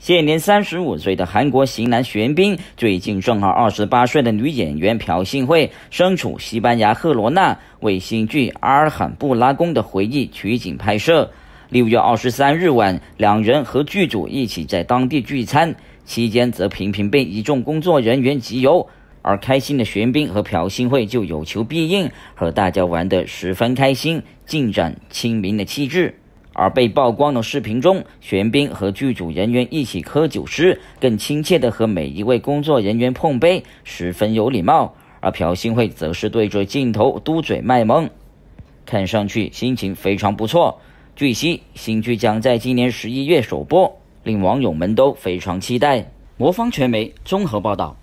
现年三十五岁的韩国型男玄彬，最近正好二十八岁的女演员朴信惠，身处西班牙赫罗纳为新剧《阿尔罕布拉宫的回忆》取景拍摄。六月二十三日晚，两人和剧组一起在当地聚餐，期间则频频被一众工作人员集邮，而开心的玄彬和朴信惠就有求必应，和大家玩得十分开心，尽展亲民的气质。而被曝光的视频中，玄彬和剧组人员一起喝酒时，更亲切地和每一位工作人员碰杯，十分有礼貌。而朴信惠则是对着镜头嘟嘴卖萌，看上去心情非常不错。据悉，新剧将在今年十一月首播，令网友们都非常期待。魔方传媒综合报道。